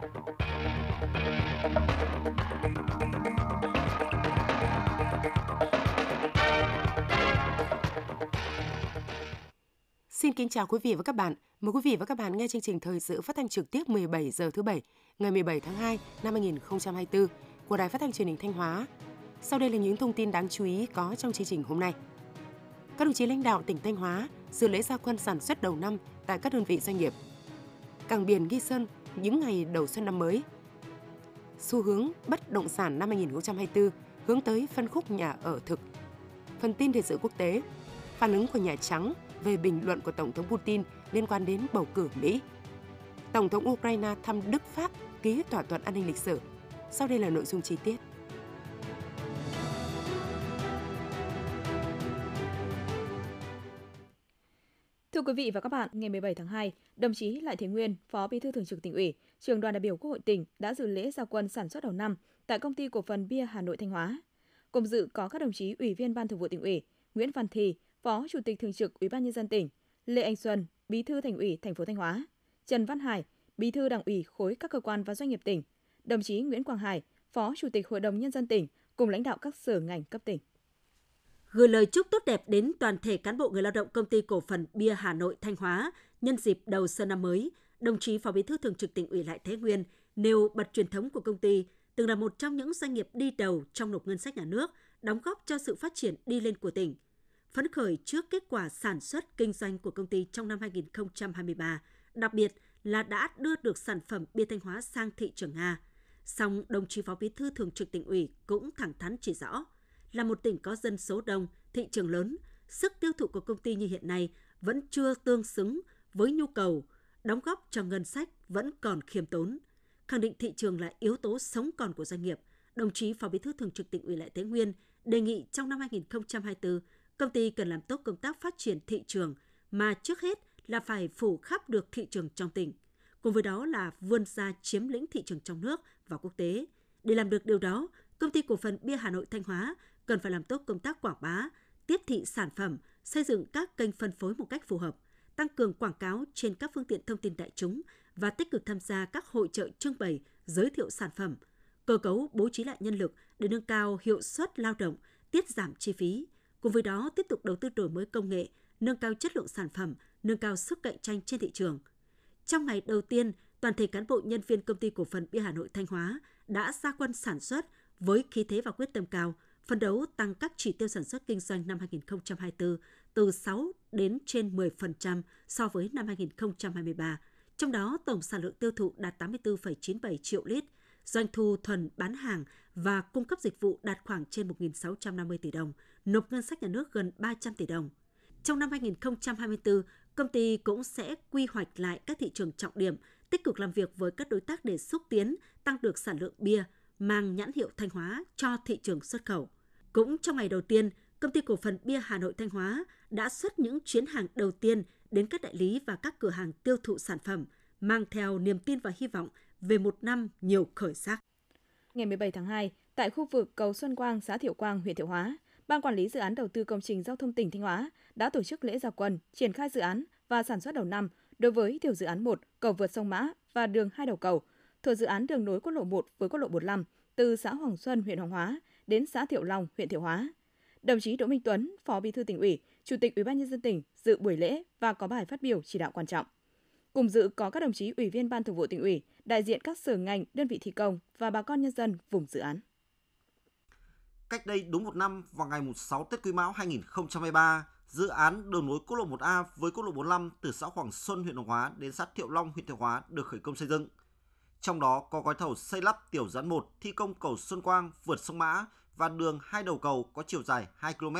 Xin kính chào quý vị và các bạn. Mời quý vị và các bạn nghe chương trình thời sự phát thanh trực tiếp 17 giờ thứ bảy, ngày 17 tháng 2 năm 2024 của Đài Phát thanh Truyền hình Thanh Hóa. Sau đây là những thông tin đáng chú ý có trong chương trình hôm nay. Các đồng chí lãnh đạo tỉnh Thanh Hóa dự lễ gia quân sản xuất đầu năm tại các đơn vị doanh nghiệp. Cảng biển Nghi Sơn những ngày đầu xuân năm mới. Xu hướng bất động sản năm 2024 hướng tới phân khúc nhà ở thực. Phần tin thế giới quốc tế, phản ứng của Nhà Trắng về bình luận của Tổng thống Putin liên quan đến bầu cử Mỹ. Tổng thống Ukraine thăm Đức Pháp ký thỏa thuận an ninh lịch sử. Sau đây là nội dung chi tiết. Thưa quý vị và các bạn, ngày 17 tháng 2, đồng chí Lại Thế Nguyên, Phó Bí thư Thường trực Tỉnh ủy, Trường đoàn đại biểu Quốc hội tỉnh đã dự lễ gia quân sản xuất đầu năm tại công ty cổ phần bia Hà Nội Thanh Hóa. Cùng dự có các đồng chí Ủy viên Ban Thường vụ Tỉnh ủy, Nguyễn Văn Thì, Phó Chủ tịch Thường trực Ủy ban nhân dân tỉnh, Lê Anh Xuân, Bí thư Thành ủy thành phố Thanh Hóa, Trần Văn Hải, Bí thư Đảng ủy khối các cơ quan và doanh nghiệp tỉnh, đồng chí Nguyễn Quang Hải, Phó Chủ tịch Hội đồng nhân dân tỉnh cùng lãnh đạo các sở ngành cấp tỉnh gửi lời chúc tốt đẹp đến toàn thể cán bộ người lao động công ty cổ phần Bia Hà Nội Thanh Hóa nhân dịp đầu xuân năm mới. Đồng chí Phó Bí thư Thường trực Tỉnh ủy Lại Thế Nguyên nêu bật truyền thống của công ty từng là một trong những doanh nghiệp đi đầu trong nộp ngân sách nhà nước, đóng góp cho sự phát triển đi lên của tỉnh. Phấn khởi trước kết quả sản xuất kinh doanh của công ty trong năm 2023, đặc biệt là đã đưa được sản phẩm bia Thanh Hóa sang thị trường Nga. Song đồng chí Phó Bí thư Thường trực Tỉnh ủy cũng thẳng thắn chỉ rõ, là một tỉnh có dân số đông, thị trường lớn, sức tiêu thụ của công ty như hiện nay vẫn chưa tương xứng với nhu cầu, đóng góp cho ngân sách vẫn còn khiêm tốn. Khẳng định thị trường là yếu tố sống còn của doanh nghiệp, đồng chí Phó Bí thư Thường trực tỉnh ủy Lại Thế Nguyên đề nghị trong năm 2024, công ty cần làm tốt công tác phát triển thị trường mà trước hết là phải phủ khắp được thị trường trong tỉnh, cùng với đó là vươn ra chiếm lĩnh thị trường trong nước và quốc tế. Để làm được điều đó, công ty cổ phần Bia Hà Nội Thanh Hóa cần phải làm tốt công tác quảng bá, tiếp thị sản phẩm, xây dựng các kênh phân phối một cách phù hợp, tăng cường quảng cáo trên các phương tiện thông tin đại chúng và tích cực tham gia các hội trợ trưng bày, giới thiệu sản phẩm, cơ cấu bố trí lại nhân lực để nâng cao hiệu suất lao động, tiết giảm chi phí, cùng với đó tiếp tục đầu tư đổi mới công nghệ, nâng cao chất lượng sản phẩm, nâng cao sức cạnh tranh trên thị trường. Trong ngày đầu tiên, toàn thể cán bộ nhân viên công ty cổ phần Bia Hà Nội Thanh Hóa đã ra quân sản xuất với khí thế và quyết tâm cao – phấn đấu tăng các chỉ tiêu sản xuất kinh doanh năm 2024 từ 6 đến trên 10% so với năm 2023. Trong đó, tổng sản lượng tiêu thụ đạt 84,97 triệu lít, doanh thu thuần bán hàng và cung cấp dịch vụ đạt khoảng trên 1.650 tỷ đồng, nộp ngân sách nhà nước gần 300 tỷ đồng. Trong năm 2024, công ty cũng sẽ quy hoạch lại các thị trường trọng điểm, tích cực làm việc với các đối tác để xúc tiến, tăng được sản lượng bia, mang nhãn hiệu Thanh Hóa cho thị trường xuất khẩu. Cũng trong ngày đầu tiên, công ty cổ phần bia Hà Nội Thanh Hóa đã xuất những chuyến hàng đầu tiên đến các đại lý và các cửa hàng tiêu thụ sản phẩm, mang theo niềm tin và hy vọng về một năm nhiều khởi sắc. Ngày 17 tháng 2, tại khu vực cầu Xuân Quang, xã Thiệu Quang, huyện Thiệu Hóa, Ban quản lý dự án đầu tư công trình giao thông tỉnh Thanh Hóa đã tổ chức lễ gia quân, triển khai dự án và sản xuất đầu năm đối với tiểu dự án 1 cầu vượt sông Mã và đường hai đầu cầu, thuộc dự án đường nối quốc lộ 1 với quốc lộ 45 từ xã Hoàng Xuân, huyện Hoàng Hóa đến xã Thiệu Long, huyện Thiệu Hóa. Đồng chí Đỗ Minh Tuấn, Phó Bí thư tỉnh ủy, Chủ tịch Ủy ban nhân dân tỉnh dự buổi lễ và có bài phát biểu chỉ đạo quan trọng. Cùng dự có các đồng chí ủy viên Ban Thường vụ tỉnh ủy, đại diện các sở ngành, đơn vị thi công và bà con nhân dân vùng dự án. Cách đây đúng một năm vào ngày 6 Tết Quý Mão 2023, dự án đường nối quốc lộ 1A với quốc lộ 45 từ xã Hoàng Xuân huyện Đồng Hóa đến xã Thiệu Long huyện Thiệu Hóa được khởi công xây dựng. Trong đó có gói thầu xây lắp tiểu dẫn 1 thi công cầu Xuân Quang vượt sông Mã và đường hai đầu cầu có chiều dài 2 km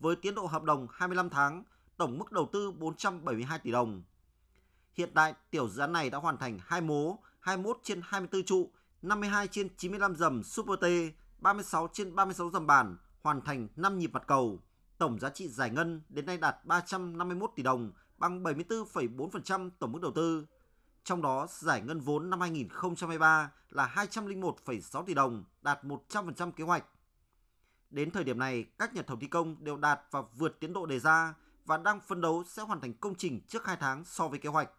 với tiến độ hợp đồng 25 tháng, tổng mức đầu tư 472 tỷ đồng. Hiện tại, tiểu dự án này đã hoàn thành 2 mố, 21 trên 24 trụ, 52 trên 95 dầm Super T, 36 trên 36 dầm bản, hoàn thành 5 nhịp mặt cầu. Tổng giá trị giải ngân đến nay đạt 351 tỷ đồng, bằng 74,4% tổng mức đầu tư. Trong đó, giải ngân vốn năm 2023 là 201,6 tỷ đồng, đạt 100% kế hoạch. Đến thời điểm này, các nhà thầu thi công đều đạt và vượt tiến độ đề ra và đang phân đấu sẽ hoàn thành công trình trước 2 tháng so với kế hoạch.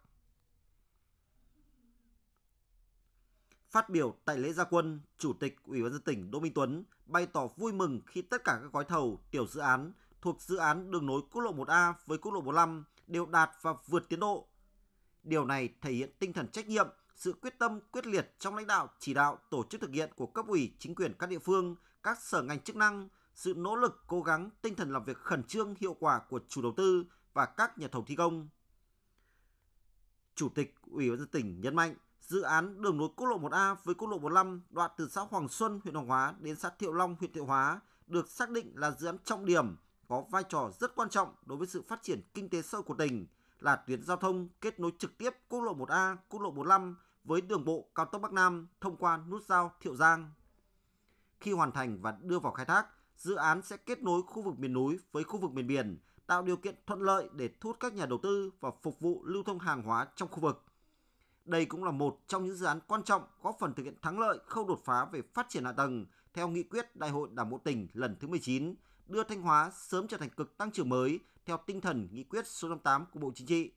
Phát biểu tại lễ gia quân, Chủ tịch Ủy ban dân tỉnh Đỗ Minh Tuấn bày tỏ vui mừng khi tất cả các gói thầu, tiểu dự án thuộc dự án đường nối quốc lộ 1A với quốc lộ 45 đều đạt và vượt tiến độ Điều này thể hiện tinh thần trách nhiệm, sự quyết tâm quyết liệt trong lãnh đạo, chỉ đạo, tổ chức thực hiện của cấp ủy, chính quyền các địa phương, các sở ngành chức năng, sự nỗ lực, cố gắng, tinh thần làm việc khẩn trương, hiệu quả của chủ đầu tư và các nhà thầu thi công. Chủ tịch Ủy ban tỉnh nhấn mạnh, dự án đường nối quốc lộ 1A với quốc lộ 45 đoạn từ xã Hoàng Xuân, huyện Hoàng Hóa đến xã Thiệu Long, huyện Thiệu Hóa được xác định là dự án trọng điểm có vai trò rất quan trọng đối với sự phát triển kinh tế sâu của tỉnh – là tuyến giao thông kết nối trực tiếp quốc lộ 1A, quốc lộ 45 với đường bộ cao tốc Bắc Nam thông qua nút giao Thiệu Giang. Khi hoàn thành và đưa vào khai thác, dự án sẽ kết nối khu vực miền núi với khu vực miền biển, tạo điều kiện thuận lợi để thu hút các nhà đầu tư và phục vụ lưu thông hàng hóa trong khu vực. Đây cũng là một trong những dự án quan trọng góp phần thực hiện thắng lợi khâu đột phá về phát triển hạ tầng theo nghị quyết Đại hội Đảng bộ tỉnh lần thứ 19 đưa Thanh Hóa sớm trở thành cực tăng trưởng mới theo tinh thần nghị quyết số 58 của Bộ Chính trị.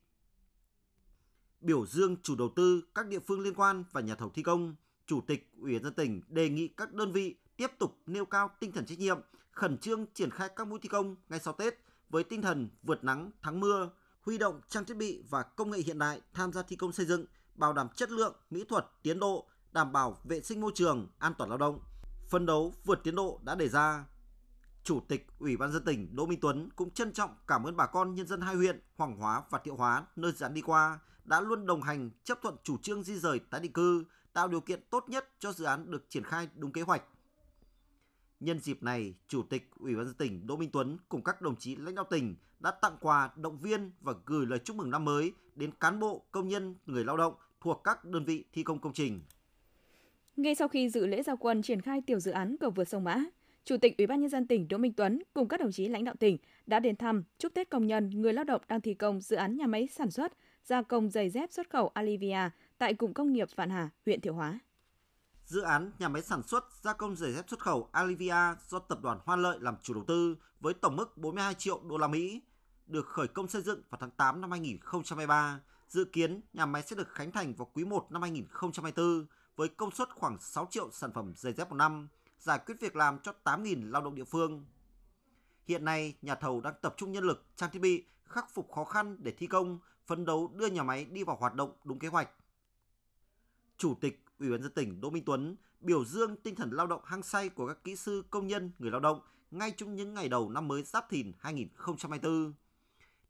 Biểu dương chủ đầu tư, các địa phương liên quan và nhà thầu thi công, Chủ tịch Ủy ban dân tỉnh đề nghị các đơn vị tiếp tục nêu cao tinh thần trách nhiệm, khẩn trương triển khai các mũi thi công ngay sau Tết với tinh thần vượt nắng thắng mưa, huy động trang thiết bị và công nghệ hiện đại tham gia thi công xây dựng, bảo đảm chất lượng, mỹ thuật, tiến độ, đảm bảo vệ sinh môi trường, an toàn lao động, phân đấu vượt tiến độ đã đề ra. Chủ tịch Ủy ban dân tỉnh Đỗ Minh Tuấn cũng trân trọng cảm ơn bà con nhân dân hai huyện Hoàng Hóa và Thiệu Hóa nơi dự án đi qua đã luôn đồng hành chấp thuận chủ trương di rời tái định cư, tạo điều kiện tốt nhất cho dự án được triển khai đúng kế hoạch. Nhân dịp này, Chủ tịch Ủy ban dân tỉnh Đỗ Minh Tuấn cùng các đồng chí lãnh đạo tỉnh đã tặng quà, động viên và gửi lời chúc mừng năm mới đến cán bộ, công nhân, người lao động thuộc các đơn vị thi công công trình. Ngay sau khi dự lễ giao quân triển khai tiểu dự án cầu vượt sông Mã, Chủ tịch Ủy ban nhân dân tỉnh Đỗ Minh Tuấn cùng các đồng chí lãnh đạo tỉnh đã đến thăm chúc Tết công nhân người lao động đang thi công dự án nhà máy sản xuất gia công giày dép xuất khẩu Alivia tại cụm công nghiệp Vạn Hà, huyện Thiệu Hóa. Dự án nhà máy sản xuất gia công giày dép xuất khẩu Alivia do tập đoàn Hoa Lợi làm chủ đầu tư với tổng mức 42 triệu đô la Mỹ được khởi công xây dựng vào tháng 8 năm 2023. Dự kiến nhà máy sẽ được khánh thành vào quý 1 năm 2024 với công suất khoảng 6 triệu sản phẩm giày dép một năm giải quyết việc làm cho 8.000 lao động địa phương. Hiện nay, nhà thầu đang tập trung nhân lực, trang thiết bị, khắc phục khó khăn để thi công, phấn đấu đưa nhà máy đi vào hoạt động đúng kế hoạch. Chủ tịch Ủy ban dân tỉnh Đỗ Minh Tuấn biểu dương tinh thần lao động hăng say của các kỹ sư, công nhân, người lao động ngay trong những ngày đầu năm mới Giáp Thìn 2024.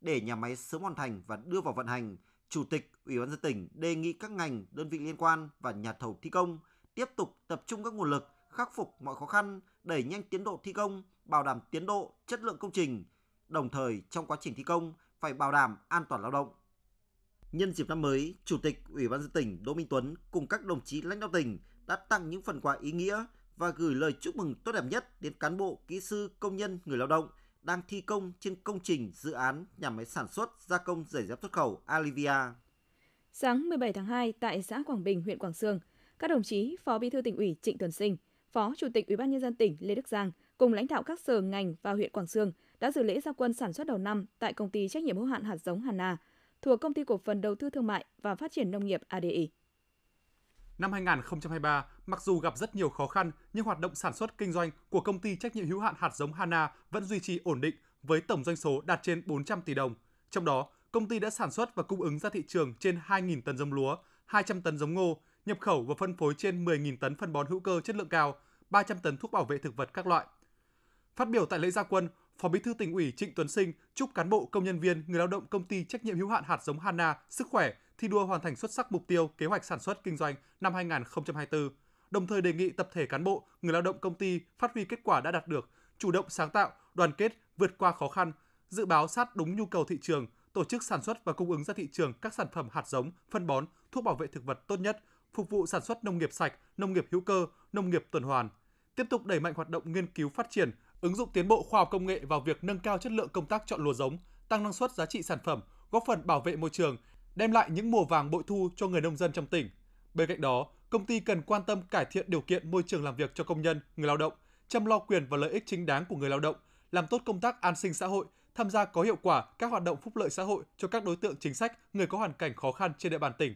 Để nhà máy sớm hoàn thành và đưa vào vận hành, Chủ tịch Ủy ban dân tỉnh đề nghị các ngành, đơn vị liên quan và nhà thầu thi công tiếp tục tập trung các nguồn lực khắc phục mọi khó khăn, đẩy nhanh tiến độ thi công, bảo đảm tiến độ, chất lượng công trình. Đồng thời trong quá trình thi công phải bảo đảm an toàn lao động. Nhân dịp năm mới, Chủ tịch Ủy ban dân tỉnh Đỗ Minh Tuấn cùng các đồng chí lãnh đạo tỉnh đã tặng những phần quà ý nghĩa và gửi lời chúc mừng tốt đẹp nhất đến cán bộ, kỹ sư, công nhân, người lao động đang thi công trên công trình dự án nhà máy sản xuất gia công giày dép xuất khẩu Alivia. Sáng 17 tháng 2 tại xã Quảng Bình, huyện Quảng Sương, các đồng chí Phó Bí thư tỉnh ủy Trịnh Tuấn Sinh, Phó Chủ tịch Ủy ban nhân dân tỉnh Lê Đức Giang cùng lãnh đạo các sở ngành và huyện Quảng Sương đã dự lễ gia quân sản xuất đầu năm tại công ty trách nhiệm hữu hạn hạt giống Hana thuộc công ty cổ phần đầu tư thương mại và phát triển nông nghiệp ADI. Năm 2023, mặc dù gặp rất nhiều khó khăn, nhưng hoạt động sản xuất kinh doanh của công ty trách nhiệm hữu hạn hạt giống Hana vẫn duy trì ổn định với tổng doanh số đạt trên 400 tỷ đồng. Trong đó, công ty đã sản xuất và cung ứng ra thị trường trên 2.000 tấn giống lúa, 200 tấn giống ngô, nhập khẩu và phân phối trên 10.000 tấn phân bón hữu cơ chất lượng cao, 300 tấn thuốc bảo vệ thực vật các loại. Phát biểu tại lễ gia quân, Phó Bí thư tỉnh ủy Trịnh Tuấn Sinh chúc cán bộ, công nhân viên, người lao động công ty trách nhiệm hữu hạn hạt giống Hana sức khỏe, thi đua hoàn thành xuất sắc mục tiêu kế hoạch sản xuất kinh doanh năm 2024. Đồng thời đề nghị tập thể cán bộ, người lao động công ty phát huy kết quả đã đạt được, chủ động sáng tạo, đoàn kết, vượt qua khó khăn, dự báo sát đúng nhu cầu thị trường, tổ chức sản xuất và cung ứng ra thị trường các sản phẩm hạt giống, phân bón, thuốc bảo vệ thực vật tốt nhất, phục vụ sản xuất nông nghiệp sạch, nông nghiệp hữu cơ, nông nghiệp tuần hoàn. Tiếp tục đẩy mạnh hoạt động nghiên cứu phát triển, ứng dụng tiến bộ khoa học công nghệ vào việc nâng cao chất lượng công tác chọn lúa giống, tăng năng suất giá trị sản phẩm, góp phần bảo vệ môi trường, đem lại những mùa vàng bội thu cho người nông dân trong tỉnh. Bên cạnh đó, công ty cần quan tâm cải thiện điều kiện môi trường làm việc cho công nhân, người lao động, chăm lo quyền và lợi ích chính đáng của người lao động, làm tốt công tác an sinh xã hội, tham gia có hiệu quả các hoạt động phúc lợi xã hội cho các đối tượng chính sách, người có hoàn cảnh khó khăn trên địa bàn tỉnh.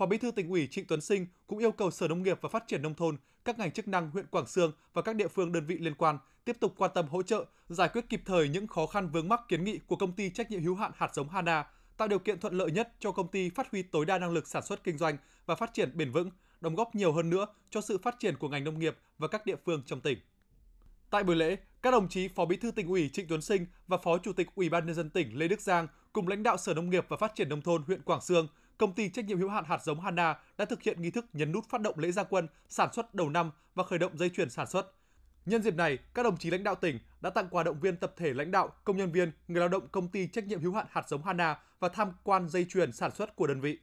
Phó Bí thư tỉnh ủy Trịnh Tuấn Sinh cũng yêu cầu Sở Nông nghiệp và Phát triển nông thôn, các ngành chức năng huyện Quảng Sương và các địa phương đơn vị liên quan tiếp tục quan tâm hỗ trợ, giải quyết kịp thời những khó khăn vướng mắc kiến nghị của công ty trách nhiệm hữu hạn hạt giống Hana, tạo điều kiện thuận lợi nhất cho công ty phát huy tối đa năng lực sản xuất kinh doanh và phát triển bền vững, đóng góp nhiều hơn nữa cho sự phát triển của ngành nông nghiệp và các địa phương trong tỉnh. Tại buổi lễ, các đồng chí Phó Bí thư tỉnh ủy Trịnh Tuấn Sinh và Phó Chủ tịch Ủy ban nhân dân tỉnh Lê Đức Giang cùng lãnh đạo Sở Nông nghiệp và Phát triển nông thôn huyện Quảng Sương công ty trách nhiệm hữu hạn hạt giống Hana đã thực hiện nghi thức nhấn nút phát động lễ gia quân sản xuất đầu năm và khởi động dây chuyền sản xuất. Nhân dịp này, các đồng chí lãnh đạo tỉnh đã tặng quà động viên tập thể lãnh đạo, công nhân viên, người lao động công ty trách nhiệm hữu hạn hạt giống Hana và tham quan dây chuyền sản xuất của đơn vị.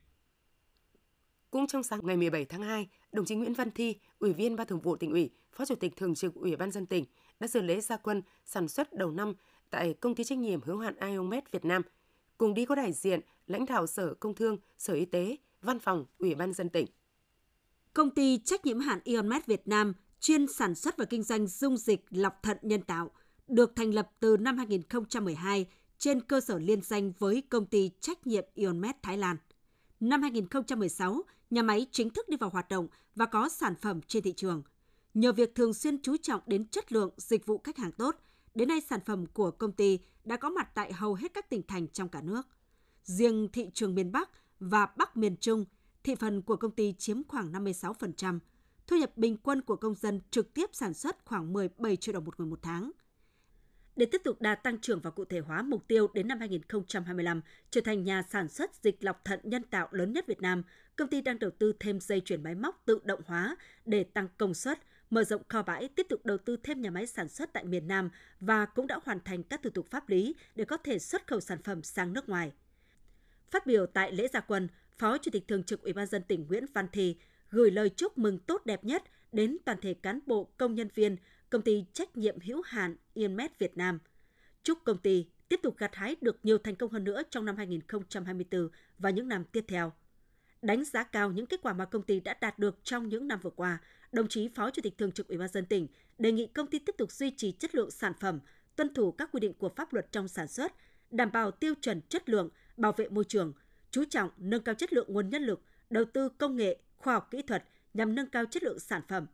Cũng trong sáng ngày 17 tháng 2, đồng chí Nguyễn Văn Thi, Ủy viên Ban Thường vụ tỉnh ủy, Phó Chủ tịch Thường trực Ủy ban dân tỉnh đã dự lễ gia quân sản xuất đầu năm tại công ty trách nhiệm hữu hạn Iomet Việt Nam. Cùng đi có đại diện lãnh đạo Sở Công Thương, Sở Y tế, Văn phòng Ủy ban dân tỉnh. Công ty trách nhiệm hạn Ionmed Việt Nam chuyên sản xuất và kinh doanh dung dịch lọc thận nhân tạo, được thành lập từ năm 2012 trên cơ sở liên danh với công ty trách nhiệm Ionmed Thái Lan. Năm 2016, nhà máy chính thức đi vào hoạt động và có sản phẩm trên thị trường. Nhờ việc thường xuyên chú trọng đến chất lượng, dịch vụ khách hàng tốt, đến nay sản phẩm của công ty đã có mặt tại hầu hết các tỉnh thành trong cả nước. Riêng thị trường miền Bắc và Bắc miền Trung, thị phần của công ty chiếm khoảng 56%, thu nhập bình quân của công dân trực tiếp sản xuất khoảng 17 triệu đồng một người một tháng. Để tiếp tục đạt tăng trưởng và cụ thể hóa mục tiêu đến năm 2025 trở thành nhà sản xuất dịch lọc thận nhân tạo lớn nhất Việt Nam, công ty đang đầu tư thêm dây chuyển máy móc tự động hóa để tăng công suất, mở rộng kho bãi, tiếp tục đầu tư thêm nhà máy sản xuất tại miền Nam và cũng đã hoàn thành các thủ tục pháp lý để có thể xuất khẩu sản phẩm sang nước ngoài. Phát biểu tại lễ gia quân, Phó Chủ tịch Thường trực Ủy ban dân tỉnh Nguyễn Văn Thì gửi lời chúc mừng tốt đẹp nhất đến toàn thể cán bộ công nhân viên công ty trách nhiệm hữu hạn Inmed Việt Nam. Chúc công ty tiếp tục gặt hái được nhiều thành công hơn nữa trong năm 2024 và những năm tiếp theo. Đánh giá cao những kết quả mà công ty đã đạt được trong những năm vừa qua, đồng chí Phó Chủ tịch Thường trực Ủy ban dân tỉnh đề nghị công ty tiếp tục duy trì chất lượng sản phẩm, tuân thủ các quy định của pháp luật trong sản xuất, đảm bảo tiêu chuẩn chất lượng, bảo vệ môi trường, chú trọng nâng cao chất lượng nguồn nhân lực, đầu tư công nghệ, khoa học kỹ thuật nhằm nâng cao chất lượng sản phẩm.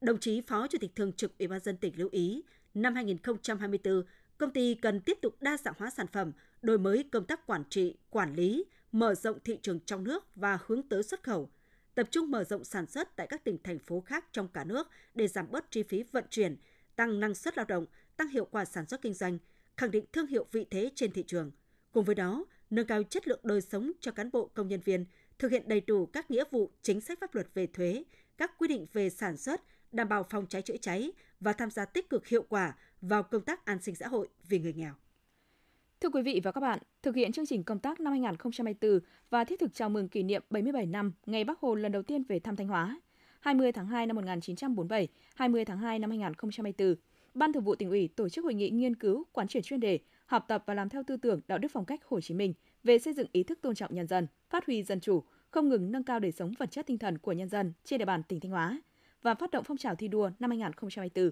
Đồng chí Phó Chủ tịch Thường trực Ủy ban dân tỉnh lưu ý, năm 2024, công ty cần tiếp tục đa dạng hóa sản phẩm, đổi mới công tác quản trị, quản lý, mở rộng thị trường trong nước và hướng tới xuất khẩu, tập trung mở rộng sản xuất tại các tỉnh thành phố khác trong cả nước để giảm bớt chi phí vận chuyển, tăng năng suất lao động, tăng hiệu quả sản xuất kinh doanh, khẳng định thương hiệu vị thế trên thị trường. Cùng với đó, nâng cao chất lượng đời sống cho cán bộ công nhân viên, thực hiện đầy đủ các nghĩa vụ chính sách pháp luật về thuế, các quy định về sản xuất, đảm bảo phòng cháy chữa cháy và tham gia tích cực hiệu quả vào công tác an sinh xã hội vì người nghèo. Thưa quý vị và các bạn, thực hiện chương trình công tác năm 2024 và thiết thực chào mừng kỷ niệm 77 năm ngày Bác Hồ lần đầu tiên về thăm Thanh Hóa, 20 tháng 2 năm 1947, 20 tháng 2 năm 2024, Ban Thường vụ tỉnh ủy tổ chức hội nghị nghiên cứu quán triển chuyên đề học tập và làm theo tư tưởng đạo đức phong cách Hồ Chí Minh về xây dựng ý thức tôn trọng nhân dân, phát huy dân chủ, không ngừng nâng cao đời sống vật chất tinh thần của nhân dân trên địa bàn tỉnh Thanh Hóa và phát động phong trào thi đua năm 2024.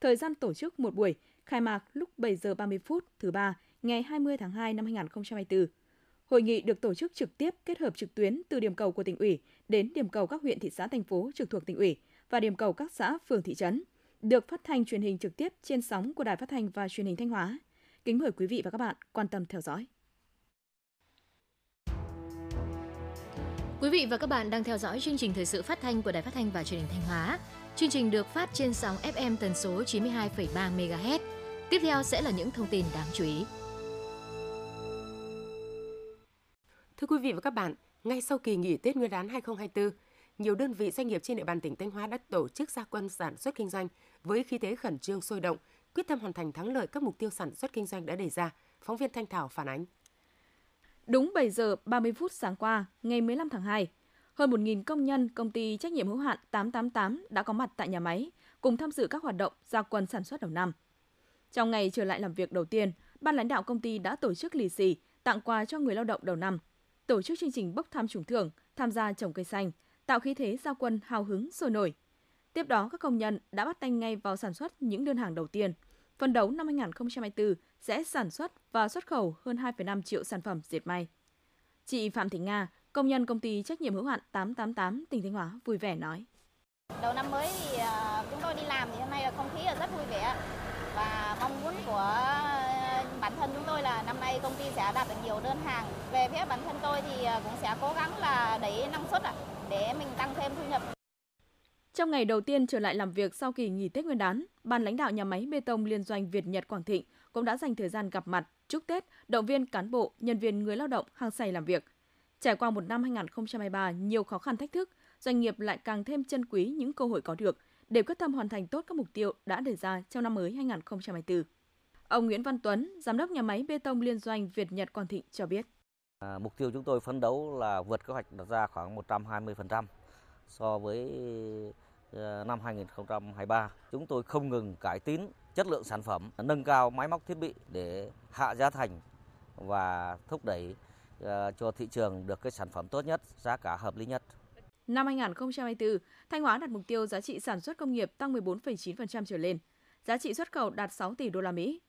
Thời gian tổ chức một buổi, khai mạc lúc 7 giờ 30 phút thứ ba ngày 20 tháng 2 năm 2024. Hội nghị được tổ chức trực tiếp kết hợp trực tuyến từ điểm cầu của tỉnh ủy đến điểm cầu các huyện thị xã thành phố trực thuộc tỉnh ủy và điểm cầu các xã phường thị trấn, được phát thanh truyền hình trực tiếp trên sóng của Đài Phát thanh và Truyền hình Thanh Hóa Kính mời quý vị và các bạn quan tâm theo dõi. Quý vị và các bạn đang theo dõi chương trình thời sự phát thanh của Đài Phát thanh và Truyền hình Thanh Hóa. Chương trình được phát trên sóng FM tần số 92,3 MHz. Tiếp theo sẽ là những thông tin đáng chú ý. Thưa quý vị và các bạn, ngay sau kỳ nghỉ Tết Nguyên đán 2024, nhiều đơn vị doanh nghiệp trên địa bàn tỉnh Thanh Hóa đã tổ chức gia quân sản xuất kinh doanh với khí thế khẩn trương sôi động – quyết tâm hoàn thành thắng lợi các mục tiêu sản xuất kinh doanh đã đề ra. Phóng viên Thanh Thảo phản ánh. Đúng 7 giờ 30 phút sáng qua, ngày 15 tháng 2, hơn 1.000 công nhân công ty trách nhiệm hữu hạn 888 đã có mặt tại nhà máy, cùng tham dự các hoạt động gia quân sản xuất đầu năm. Trong ngày trở lại làm việc đầu tiên, ban lãnh đạo công ty đã tổ chức lì xì, tặng quà cho người lao động đầu năm, tổ chức chương trình bốc thăm trúng thưởng, tham gia trồng cây xanh, tạo khí thế gia quân hào hứng sôi nổi. Tiếp đó, các công nhân đã bắt tay ngay vào sản xuất những đơn hàng đầu tiên – Phân đấu năm 2024 sẽ sản xuất và xuất khẩu hơn 2,5 triệu sản phẩm dệt may. Chị Phạm Thị Nga, công nhân công ty trách nhiệm hữu hạn 888 tỉnh Thanh Hóa vui vẻ nói. Đầu năm mới thì à, chúng tôi đi làm thì hôm nay là không khí là rất vui vẻ và mong muốn của à, bản thân chúng tôi là năm nay công ty sẽ đạt được nhiều đơn hàng. Về phía bản thân tôi thì à, cũng sẽ cố gắng là đẩy năng suất để mình tăng thêm thu nhập. Trong ngày đầu tiên trở lại làm việc sau kỳ nghỉ Tết Nguyên đán, ban lãnh đạo nhà máy bê tông liên doanh Việt Nhật Quảng Thịnh cũng đã dành thời gian gặp mặt, chúc Tết, động viên cán bộ, nhân viên người lao động hàng ngày làm việc. Trải qua một năm 2023 nhiều khó khăn thách thức, doanh nghiệp lại càng thêm trân quý những cơ hội có được để quyết tâm hoàn thành tốt các mục tiêu đã đề ra trong năm mới 2024. Ông Nguyễn Văn Tuấn, giám đốc nhà máy bê tông liên doanh Việt Nhật Quảng Thịnh cho biết. À, mục tiêu chúng tôi phấn đấu là vượt kế hoạch đặt ra khoảng 120% so với Ờ, năm 2023. Chúng tôi không ngừng cải tiến chất lượng sản phẩm, nâng cao máy móc thiết bị để hạ giá thành và thúc đẩy ờ, cho thị trường được cái sản phẩm tốt nhất, giá cả hợp lý nhất. Năm 2024, Thanh Hóa đặt mục tiêu giá trị sản xuất công nghiệp tăng 14,9% trở lên, giá trị xuất khẩu đạt 6 tỷ đô la Mỹ.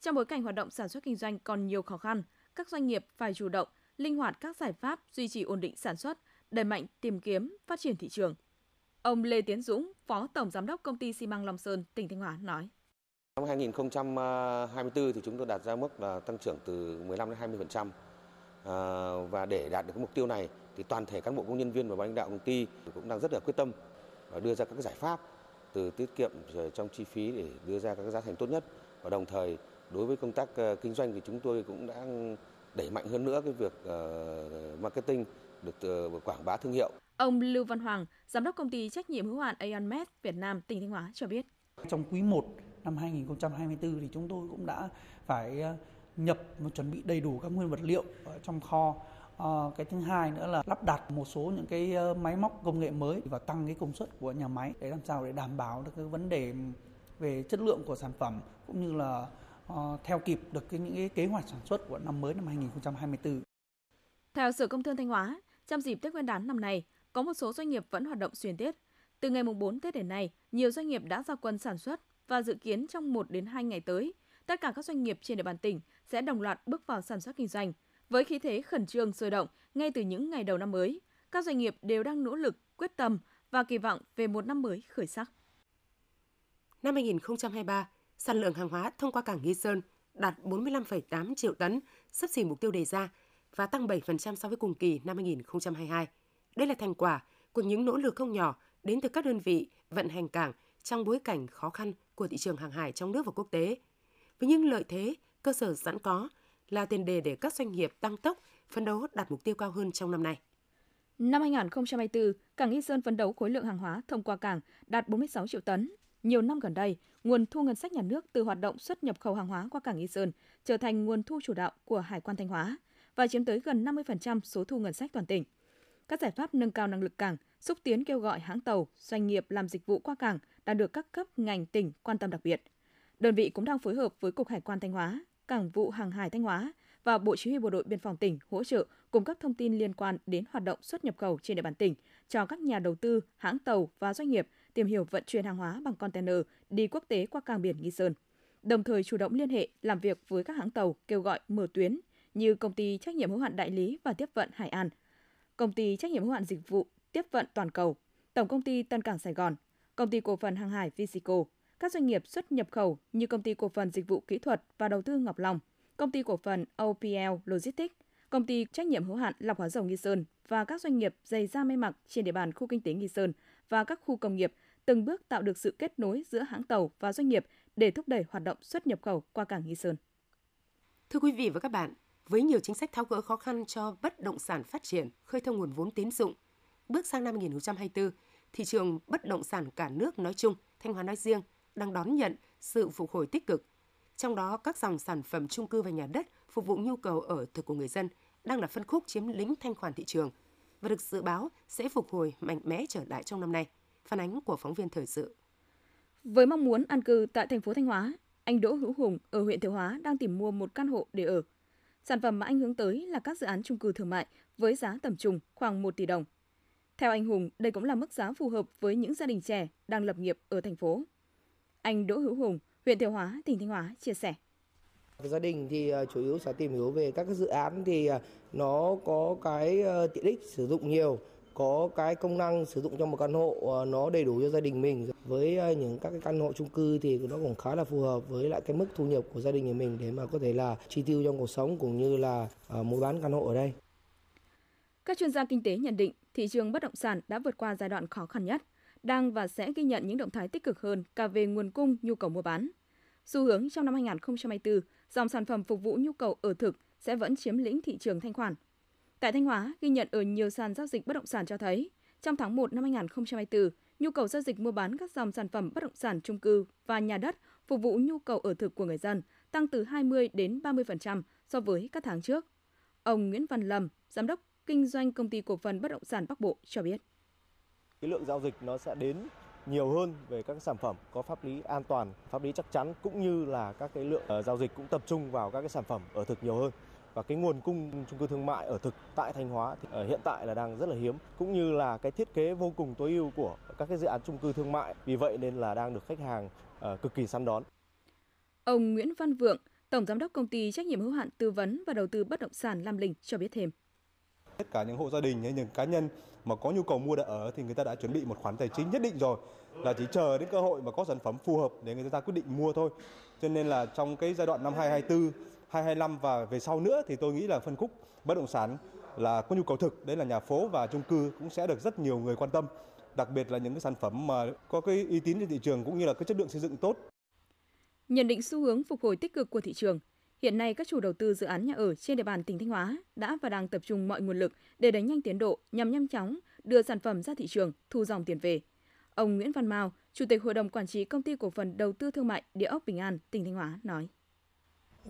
Trong bối cảnh hoạt động sản xuất kinh doanh còn nhiều khó khăn, các doanh nghiệp phải chủ động, linh hoạt các giải pháp duy trì ổn định sản xuất, đẩy mạnh tìm kiếm, phát triển thị trường – Ông Lê Tiến Dũng, Phó Tổng Giám đốc Công ty xi măng Long Sơn, tỉnh Thanh Hóa nói. Năm 2024 thì chúng tôi đạt ra mức là tăng trưởng từ 15 đến 20%. À, và để đạt được cái mục tiêu này thì toàn thể cán bộ công nhân viên và ban lãnh đạo công ty cũng đang rất là quyết tâm và đưa ra các giải pháp từ tiết kiệm trong chi phí để đưa ra các giá thành tốt nhất và đồng thời đối với công tác ờ, kinh doanh thì chúng tôi cũng đã đẩy mạnh hơn nữa cái việc ờ, marketing được ờ, quảng bá thương hiệu Ông Lưu Văn Hoàng, giám đốc công ty trách nhiệm hữu hạn Aonmet Việt Nam tỉnh Thanh Hóa cho biết. Trong quý 1 năm 2024 thì chúng tôi cũng đã phải ờ, nhập và chuẩn bị đầy đủ các nguyên vật liệu ở trong kho ờ, cái thứ hai nữa là lắp đặt một số những cái ờ, máy móc công nghệ mới và tăng cái công suất của nhà máy để làm sao để đảm bảo được cái vấn đề về chất lượng của sản phẩm cũng như là theo kịp được cái những cái kế hoạch sản xuất của năm mới năm 2024. Theo Sở Công Thương Thanh Hóa, trong dịp Tết Nguyên đán năm nay, có một số doanh nghiệp vẫn hoạt động xuyên Tết. Từ ngày mùng 4 Tết đến nay, nhiều doanh nghiệp đã ra quân sản xuất và dự kiến trong 1 đến 2 ngày tới, tất cả các doanh nghiệp trên địa bàn tỉnh sẽ đồng loạt bước vào sản xuất kinh doanh. Với khí thế khẩn trương sôi động ngay từ những ngày đầu năm mới, các doanh nghiệp đều đang nỗ lực, quyết tâm và kỳ vọng về một năm mới khởi sắc. Năm 2023, sản lượng hàng hóa thông qua cảng Nghi Sơn đạt 45,8 triệu tấn, sắp xỉ mục tiêu đề ra và tăng 7% so với cùng kỳ năm 2022. Đây là thành quả của những nỗ lực không nhỏ đến từ các đơn vị vận hành cảng trong bối cảnh khó khăn của thị trường hàng hải trong nước và quốc tế. Với những lợi thế cơ sở sẵn có là tiền đề để các doanh nghiệp tăng tốc phấn đấu đạt mục tiêu cao hơn trong năm nay. Năm 2024, cảng Nghi Sơn phấn đấu khối lượng hàng hóa thông qua cảng đạt 46 triệu tấn. Nhiều năm gần đây, nguồn thu ngân sách nhà nước từ hoạt động xuất nhập khẩu hàng hóa qua cảng Nghi Sơn trở thành nguồn thu chủ đạo của Hải quan Thanh Hóa và chiếm tới gần 50% số thu ngân sách toàn tỉnh các giải pháp nâng cao năng lực cảng, xúc tiến kêu gọi hãng tàu, doanh nghiệp làm dịch vụ qua cảng đã được các cấp ngành tỉnh quan tâm đặc biệt. Đơn vị cũng đang phối hợp với Cục Hải quan Thanh Hóa, Cảng vụ Hàng hải Thanh Hóa và Bộ Chỉ huy Bộ đội Biên phòng tỉnh hỗ trợ cung cấp thông tin liên quan đến hoạt động xuất nhập khẩu trên địa bàn tỉnh cho các nhà đầu tư, hãng tàu và doanh nghiệp tìm hiểu vận chuyển hàng hóa bằng container đi quốc tế qua cảng biển Nghi Sơn. Đồng thời chủ động liên hệ làm việc với các hãng tàu kêu gọi mở tuyến như công ty trách nhiệm hữu hạn đại lý và tiếp vận Hải An, Công ty trách nhiệm hữu hạn dịch vụ tiếp vận toàn cầu, Tổng công ty Tân Cảng Sài Gòn, Công ty cổ phần hàng hải Visico, các doanh nghiệp xuất nhập khẩu như Công ty cổ phần dịch vụ kỹ thuật và đầu tư Ngọc Long, Công ty cổ phần OPL Logistics, Công ty trách nhiệm hữu hạn lọc hóa dầu Nghi Sơn và các doanh nghiệp dày da may mặc trên địa bàn khu kinh tế Nghi Sơn và các khu công nghiệp từng bước tạo được sự kết nối giữa hãng tàu và doanh nghiệp để thúc đẩy hoạt động xuất nhập khẩu qua cảng Nghi Sơn. Thưa quý vị và các bạn, với nhiều chính sách tháo gỡ khó khăn cho bất động sản phát triển, khơi thông nguồn vốn tín dụng. Bước sang năm 2024, thị trường bất động sản cả nước nói chung, Thanh Hóa nói riêng đang đón nhận sự phục hồi tích cực. Trong đó, các dòng sản phẩm chung cư và nhà đất phục vụ nhu cầu ở thực của người dân đang là phân khúc chiếm lĩnh thanh khoản thị trường và được dự báo sẽ phục hồi mạnh mẽ trở lại trong năm nay. Phản ánh của phóng viên thời sự. Với mong muốn an cư tại thành phố Thanh Hóa, anh Đỗ Hữu Hùng ở huyện Thiệu Hóa đang tìm mua một căn hộ để ở Sản phẩm mà anh hướng tới là các dự án chung cư thương mại với giá tầm trung khoảng 1 tỷ đồng. Theo anh Hùng, đây cũng là mức giá phù hợp với những gia đình trẻ đang lập nghiệp ở thành phố. Anh Đỗ Hữu Hùng, huyện Thiệu Hóa, tỉnh Thanh Hóa chia sẻ. Gia đình thì à, chủ yếu sẽ tìm hiểu về các dự án thì à, nó có cái ờ, tiện ích sử dụng nhiều có cái công năng sử dụng trong một căn hộ ờ, nó đầy đủ cho gia đình mình với ờ, những các cái căn hộ chung cư thì nó cũng khá là phù hợp với lại cái mức thu nhập của gia đình nhà mình để mà có thể là chi tiêu trong cuộc sống cũng như là ờ, mua bán căn hộ ở đây. Các chuyên gia kinh tế nhận định thị trường bất động sản đã vượt qua giai đoạn khó khăn nhất, đang và sẽ ghi nhận những động thái tích cực hơn cả về nguồn cung, nhu cầu mua bán. Xu hướng trong năm 2024, dòng sản phẩm phục vụ nhu cầu ở thực sẽ vẫn chiếm lĩnh thị trường thanh khoản Tại Thanh Hóa, ghi nhận ở nhiều sàn giao dịch bất động sản cho thấy, trong tháng 1 năm 2024, nhu cầu giao dịch mua bán các dòng sản phẩm bất động sản chung cư và nhà đất phục vụ nhu cầu ở thực của người dân tăng từ 20 đến 30% so với các tháng trước. Ông Nguyễn Văn Lâm, giám đốc kinh doanh công ty cổ phần bất động sản Bắc Bộ cho biết. Cái lượng giao dịch nó sẽ đến nhiều hơn về các sản phẩm có pháp lý an toàn, pháp lý chắc chắn cũng như là các cái lượng ờ, giao dịch cũng tập trung vào các cái sản phẩm ở thực nhiều hơn và cái nguồn cung chung cư thương mại ở thực tại Thanh Hóa thì ờ, hiện tại là đang rất là hiếm cũng như là cái thiết kế vô cùng tối ưu của các cái dự án chung cư thương mại vì vậy nên là đang được khách hàng ờ, cực kỳ săn đón. Ông Nguyễn Văn Vượng, Tổng giám đốc công ty trách nhiệm hữu hạn tư vấn và đầu tư bất động sản Lam Linh cho biết thêm tất cả những hộ gia đình hay những cá nhân mà có nhu cầu mua đất ở thì người ta đã chuẩn bị một khoản tài chính nhất định rồi là chỉ chờ đến cơ hội mà có sản phẩm phù hợp để người ta quyết định mua thôi. Cho nên là trong cái giai đoạn năm 2024 2025 và về sau nữa thì tôi nghĩ là phân khúc bất động sản là có nhu cầu thực, đấy là nhà phố và chung cư cũng sẽ được rất nhiều người quan tâm, đặc biệt là những cái sản phẩm mà có cái uy tín trên thị trường cũng như là cái chất lượng xây dựng tốt. Nhận định xu hướng phục hồi tích cực của thị trường, hiện nay các chủ đầu tư dự án nhà ở trên địa bàn tỉnh Thanh Hóa đã và đang tập trung mọi nguồn lực để đẩy nhanh tiến độ nhằm nhanh chóng đưa sản phẩm ra thị trường, thu dòng tiền về. Ông Nguyễn Văn Mao, Chủ tịch Hội đồng Quản trị Công ty Cổ phần Đầu tư Thương mại Địa ốc Bình An, tỉnh Thanh Hóa nói.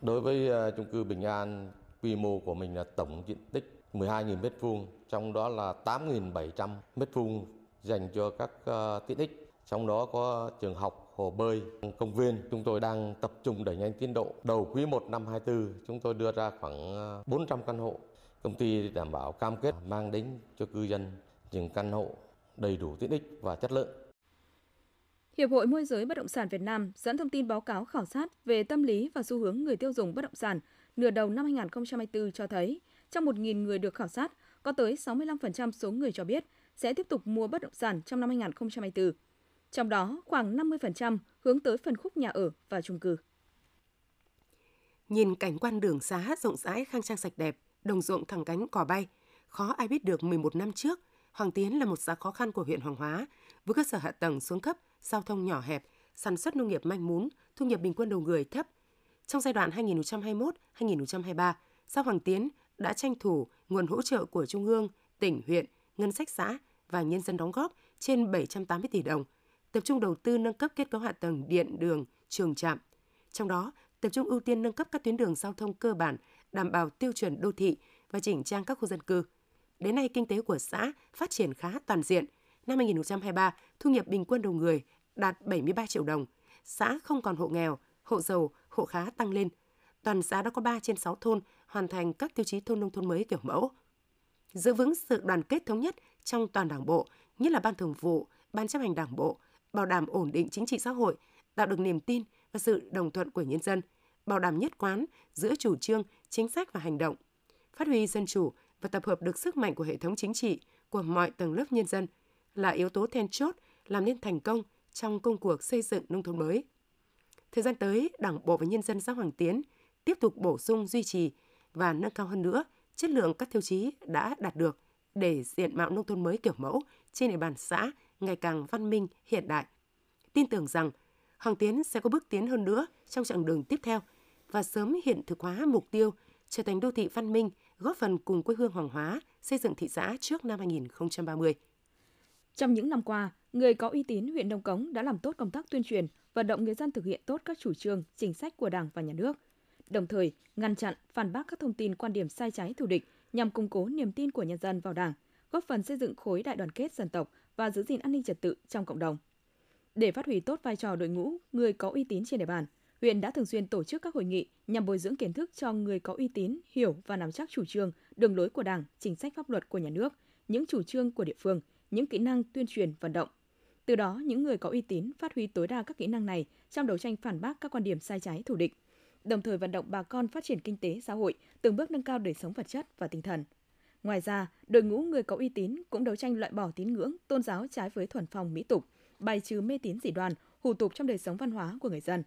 Đối với ờ, chung cư Bình An, quy mô của mình là tổng diện tích 12.000 m2, trong đó là 8.700 m2 dành cho các ờ, tiện ích, trong đó có trường học, hồ bơi, công viên. Chúng tôi đang tập trung đẩy nhanh tiến độ. Đầu quý 1 năm 24, chúng tôi đưa ra khoảng 400 ờ, căn hộ. Công ty đảm bảo cam kết mang đến cho cư dân những căn hộ đầy đủ tiện ích và chất lượng. Hiệp hội Môi giới Bất động sản Việt Nam dẫn thông tin báo cáo khảo sát về tâm lý và xu hướng người tiêu dùng bất động sản nửa đầu năm 2024 cho thấy, trong 1.000 người được khảo sát, có tới 65% số người cho biết sẽ tiếp tục mua bất động sản trong năm 2024. Trong đó, khoảng 50% hướng tới phân khúc nhà ở và chung cư. Nhìn cảnh quan đường xá rộng rãi khang trang sạch đẹp, đồng ruộng thẳng cánh cỏ bay, khó ai biết được 11 năm trước, Hoàng Tiến là một xã khó khăn của huyện Hoàng Hóa, với cơ sở hạ tầng xuống cấp giao thông nhỏ hẹp, sản xuất nông nghiệp manh mún, thu nhập bình quân đầu người thấp. Trong giai đoạn 2021-2023, xã Hoàng Tiến đã tranh thủ nguồn hỗ trợ của Trung ương, tỉnh, huyện, ngân sách xã và nhân dân đóng góp trên 780 tỷ đồng, tập trung đầu tư nâng cấp kết cấu hạ tầng điện, đường, trường trạm. Trong đó, tập trung ưu tiên nâng cấp các tuyến đường giao thông cơ bản, đảm bảo tiêu chuẩn đô thị và chỉnh trang các khu dân cư. Đến nay, kinh tế của xã phát triển khá toàn diện. Năm 2023, thu nhập bình quân đầu người đạt 73 triệu đồng. Xã không còn hộ nghèo, hộ giàu, hộ khá tăng lên. Toàn xã đã có 3 trên 6 thôn hoàn thành các tiêu chí thôn nông thôn mới kiểu mẫu. Giữ vững sự đoàn kết thống nhất trong toàn đảng bộ, nhất là ban thường vụ, ban chấp hành đảng bộ, bảo đảm ổn định chính trị xã hội, tạo được niềm tin và sự đồng thuận của nhân dân, bảo đảm nhất quán giữa chủ trương, chính sách và hành động, phát huy dân chủ và tập hợp được sức mạnh của hệ thống chính trị, của mọi tầng lớp nhân dân là yếu tố then chốt làm nên thành công trong công cuộc xây dựng nông thôn mới. Thời gian tới, Đảng Bộ và Nhân dân xã Hoàng Tiến tiếp tục bổ sung duy trì và nâng cao hơn nữa chất lượng các tiêu chí đã đạt được để diện mạo nông thôn mới kiểu mẫu trên địa bàn xã ngày càng văn minh, hiện đại. Tin tưởng rằng Hoàng Tiến sẽ có bước tiến hơn nữa trong chặng đường tiếp theo và sớm hiện thực hóa mục tiêu trở thành đô thị văn minh, góp phần cùng quê hương Hoàng Hóa xây dựng thị xã trước năm 2030. Trong những năm qua, người có uy tín huyện Đông Cống đã làm tốt công tác tuyên truyền, vận động người dân thực hiện tốt các chủ trương, chính sách của Đảng và Nhà nước, đồng thời ngăn chặn, phản bác các thông tin quan điểm sai trái thù địch nhằm củng cố niềm tin của nhân dân vào Đảng, góp phần xây dựng khối đại đoàn kết dân tộc và giữ gìn an ninh trật tự trong cộng đồng. Để phát huy tốt vai trò đội ngũ người có uy tín trên địa bàn, huyện đã thường xuyên tổ chức các hội nghị nhằm bồi dưỡng kiến thức cho người có uy tín hiểu và nắm chắc chủ trương, đường lối của Đảng, chính sách pháp luật của nhà nước, những chủ trương của địa phương – những kỹ năng tuyên truyền vận động. Từ đó, những người có uy tín phát huy tối đa các kỹ năng này trong đấu tranh phản bác các quan điểm sai trái thù địch, đồng thời vận động bà con phát triển kinh tế xã hội, từng bước nâng cao đời sống vật chất và tinh thần. Ngoài ra, đội ngũ người có uy tín cũng đấu tranh loại bỏ tín ngưỡng, tôn giáo trái với thuần phong mỹ tục, bài trừ mê tín dị đoan, hủ tục trong đời sống văn hóa của người dân.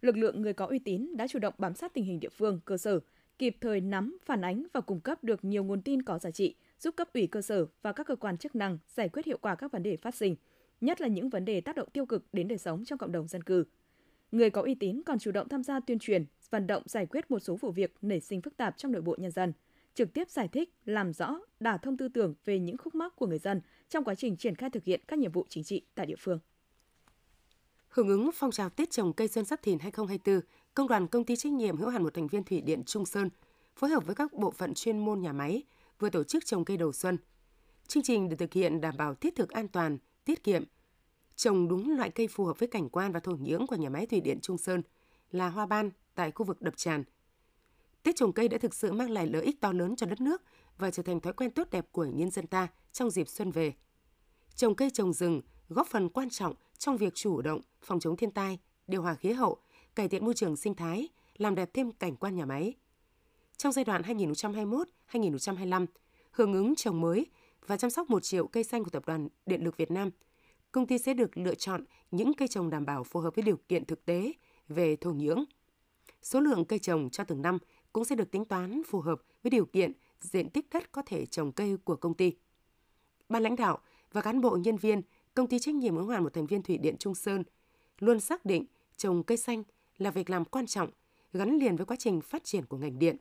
Lực lượng người có uy tín đã chủ động bám sát tình hình địa phương, cơ sở, kịp thời nắm, phản ánh và cung cấp được nhiều nguồn tin có giá trị, giúp cấp ủy cơ sở và các cơ quan chức năng giải quyết hiệu quả các vấn đề phát sinh, nhất là những vấn đề tác động tiêu cực đến đời sống trong cộng đồng dân cư. Người có uy tín còn chủ động tham gia tuyên truyền, vận động giải quyết một số vụ việc nảy sinh phức tạp trong nội bộ nhân dân, trực tiếp giải thích, làm rõ, đả thông tư tưởng về những khúc mắc của người dân trong quá trình triển khai thực hiện các nhiệm vụ chính trị tại địa phương. Hưởng ứng phong trào Tết trồng cây xuân Giáp Thìn 2024, Công đoàn Công ty trách nhiệm hữu hạn một thành viên thủy điện Trung Sơn phối hợp với các bộ phận chuyên môn nhà máy vừa tổ chức trồng cây đầu xuân. Chương trình được thực hiện đảm bảo thiết thực an toàn, tiết kiệm, trồng đúng loại cây phù hợp với cảnh quan và thổ nhưỡng của nhà máy thủy điện Trung Sơn là hoa ban tại khu vực đập tràn. Tết trồng cây đã thực sự mang lại lợi ích to lớn cho đất nước và trở thành thói quen tốt đẹp của nhân dân ta trong dịp xuân về. Trồng cây trồng rừng góp phần quan trọng trong việc chủ động phòng chống thiên tai, điều hòa khí hậu, cải thiện môi trường sinh thái, làm đẹp thêm cảnh quan nhà máy – trong giai đoạn 2021-2025, hưởng ứng trồng mới và chăm sóc 1 triệu cây xanh của Tập đoàn Điện lực Việt Nam, công ty sẽ được lựa chọn những cây trồng đảm bảo phù hợp với điều kiện thực tế về thổ nhưỡng. Số lượng cây trồng cho từng năm cũng sẽ được tính toán phù hợp với điều kiện diện tích đất có thể trồng cây của công ty. Ban lãnh đạo và cán bộ nhân viên công ty trách nhiệm hữu hạn một thành viên thủy điện Trung Sơn luôn xác định trồng cây xanh là việc làm quan trọng gắn liền với quá trình phát triển của ngành điện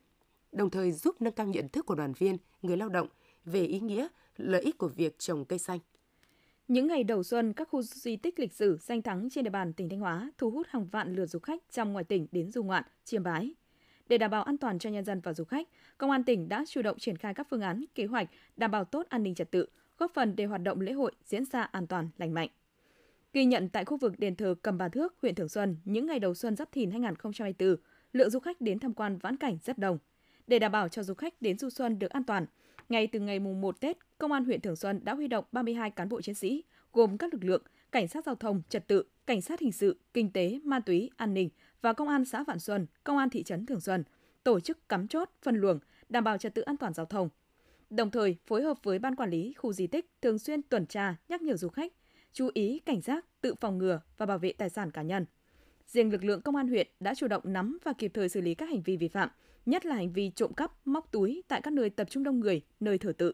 đồng thời giúp nâng cao nhận thức của đoàn viên, người lao động về ý nghĩa, lợi ích của việc trồng cây xanh. Những ngày đầu xuân, các khu di tích lịch sử danh thắng trên địa bàn tỉnh Thanh Hóa thu hút hàng vạn lượt du khách trong ngoài tỉnh đến du ngoạn, chiêm bái. Để đảm bảo an toàn cho nhân dân và du khách, Công an tỉnh đã chủ động triển khai các phương án, kế hoạch đảm bảo tốt an ninh trật tự, góp phần để hoạt động lễ hội diễn ra an toàn, lành mạnh. Ghi nhận tại khu vực đền thờ Cầm Bà Thước, huyện Thường Xuân, những ngày đầu xuân Giáp Thìn 2024, lượng du khách đến tham quan vãn cảnh rất đông, để đảm bảo cho du khách đến du xuân được an toàn. Ngay từ ngày mùng 1 Tết, Công an huyện Thường Xuân đã huy động 32 cán bộ chiến sĩ gồm các lực lượng cảnh sát giao thông, trật tự, cảnh sát hình sự, kinh tế, ma túy, an ninh và công an xã Vạn Xuân, công an thị trấn Thường Xuân tổ chức cắm chốt, phân luồng, đảm bảo trật tự an toàn giao thông. Đồng thời, phối hợp với ban quản lý khu di tích thường xuyên tuần tra, nhắc nhở du khách chú ý cảnh giác, tự phòng ngừa và bảo vệ tài sản cá nhân. Riêng lực lượng công an huyện đã chủ động nắm và kịp thời xử lý các hành vi vi phạm, nhất là hành vi trộm cắp, móc túi tại các nơi tập trung đông người, nơi thờ tự.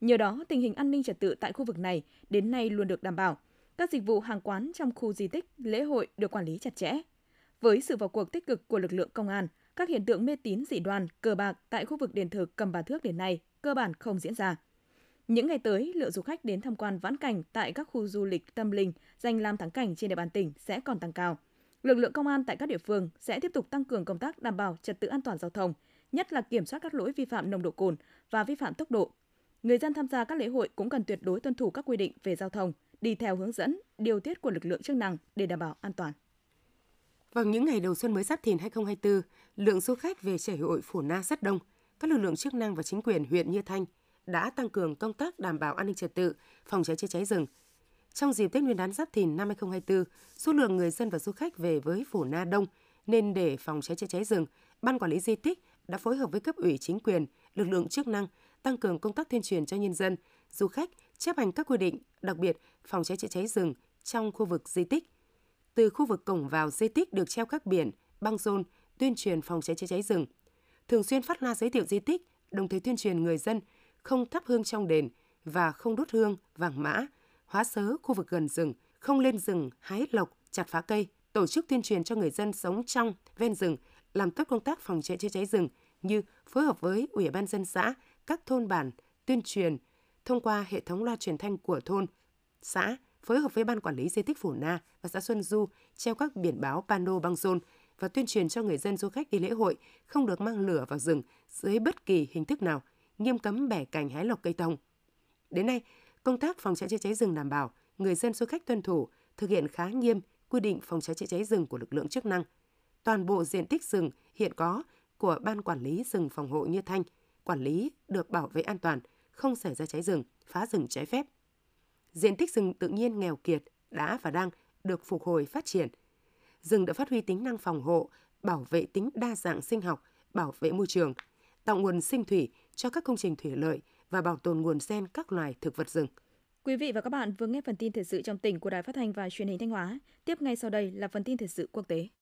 Nhờ đó, tình hình an ninh trật tự tại khu vực này đến nay luôn được đảm bảo. Các dịch vụ hàng quán trong khu di tích, lễ hội được quản lý chặt chẽ. Với sự vào cuộc tích cực của lực lượng công an, các hiện tượng mê tín dị đoan, cờ bạc tại khu vực đền thờ Cầm Bà Thước đến nay cơ bản không diễn ra. Những ngày tới, lượng du khách đến tham quan vãn cảnh tại các khu du lịch tâm linh dành làm thắng cảnh trên địa bàn tỉnh sẽ còn tăng cao lực lượng công an tại các địa phương sẽ tiếp tục tăng cường công tác đảm bảo trật tự an toàn giao thông, nhất là kiểm soát các lỗi vi phạm nồng độ cồn và vi phạm tốc độ. Người dân tham gia các lễ hội cũng cần tuyệt đối tuân thủ các quy định về giao thông, đi theo hướng dẫn, điều tiết của lực lượng chức năng để đảm bảo an toàn. Vào những ngày đầu xuân mới Giáp Thìn 2024, lượng du khách về chảy hội Phủ Na rất đông. Các lực lượng chức năng và chính quyền huyện Như Thanh đã tăng cường công tác đảm bảo an ninh trật tự, phòng cháy chữa cháy rừng, trong dịp Tết Nguyên đán Giáp Thìn năm 2024, số lượng người dân và du khách về với Phủ Na Đông nên để phòng cháy chữa cháy rừng, Ban Quản lý Di tích đã phối hợp với cấp ủy chính quyền, lực lượng chức năng tăng cường công tác tuyên truyền cho nhân dân, du khách chấp hành các quy định, đặc biệt phòng cháy chữa cháy rừng trong khu vực di tích. Từ khu vực cổng vào di tích được treo các biển, băng rôn tuyên truyền phòng cháy chữa cháy rừng. Thường xuyên phát loa giới thiệu di tích, đồng thời tuyên truyền người dân không thắp hương trong đền và không đốt hương vàng mã hóa sớ khu vực gần rừng, không lên rừng hái lộc, chặt phá cây, tổ chức tuyên truyền cho người dân sống trong ven rừng, làm tốt công tác phòng cháy chữa cháy rừng như phối hợp với Ủy ban dân xã, các thôn bản tuyên truyền thông qua hệ thống loa truyền thanh của thôn, xã phối hợp với ban quản lý di tích Phủ Na và xã Xuân Du treo các biển báo pano băng rôn và tuyên truyền cho người dân du khách đi lễ hội không được mang lửa vào rừng dưới bất kỳ hình thức nào, nghiêm cấm bẻ cành hái lộc cây tông. Đến nay, Công tác phòng cháy chữa cháy rừng đảm bảo, người dân du khách tuân thủ, thực hiện khá nghiêm quy định phòng cháy chữa cháy rừng của lực lượng chức năng. Toàn bộ diện tích rừng hiện có của Ban Quản lý rừng phòng hộ Như Thanh, quản lý được bảo vệ an toàn, không xảy ra cháy rừng, phá rừng trái phép. Diện tích rừng tự nhiên nghèo kiệt đã và đang được phục hồi phát triển. Rừng đã phát huy tính năng phòng hộ, bảo vệ tính đa dạng sinh học, bảo vệ môi trường, tạo nguồn sinh thủy cho các công trình thủy lợi, và bảo tồn nguồn gen các loài thực vật rừng. Quý vị và các bạn vừa nghe phần tin thời sự trong tỉnh của Đài Phát thanh và Truyền hình Thanh Hóa. Tiếp ngay sau đây là phần tin thời sự quốc tế.